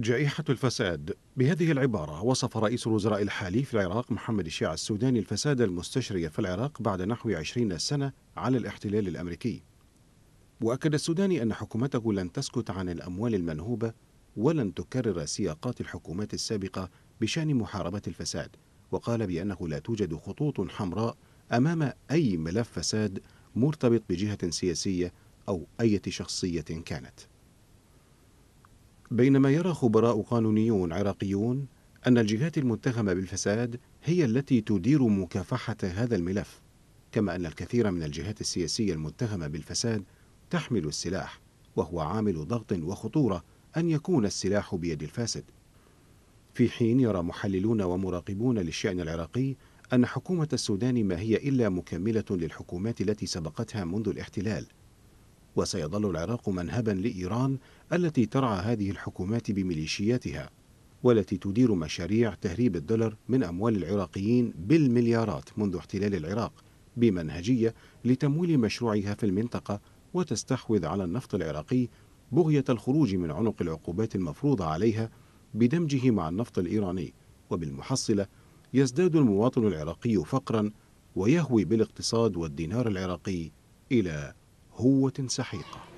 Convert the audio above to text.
جائحة الفساد بهذه العبارة وصف رئيس الوزراء الحالي في العراق محمد الشيع السوداني الفساد المستشري في العراق بعد نحو عشرين سنة على الاحتلال الأمريكي وأكد السوداني أن حكومته لن تسكت عن الأموال المنهوبة ولن تكرر سياقات الحكومات السابقة بشأن محاربة الفساد وقال بأنه لا توجد خطوط حمراء أمام أي ملف فساد مرتبط بجهة سياسية أو أي شخصية كانت بينما يرى خبراء قانونيون عراقيون أن الجهات المتهمة بالفساد هي التي تدير مكافحة هذا الملف كما أن الكثير من الجهات السياسية المتهمة بالفساد تحمل السلاح وهو عامل ضغط وخطورة أن يكون السلاح بيد الفاسد في حين يرى محللون ومراقبون للشأن العراقي أن حكومة السودان ما هي إلا مكملة للحكومات التي سبقتها منذ الاحتلال وسيظل العراق منهبا لإيران التي ترعى هذه الحكومات بميليشياتها والتي تدير مشاريع تهريب الدولار من أموال العراقيين بالمليارات منذ احتلال العراق بمنهجية لتمويل مشروعها في المنطقة وتستحوذ على النفط العراقي بغية الخروج من عنق العقوبات المفروضة عليها بدمجه مع النفط الإيراني وبالمحصلة يزداد المواطن العراقي فقرا ويهوي بالاقتصاد والدينار العراقي إلى هوة سحيقة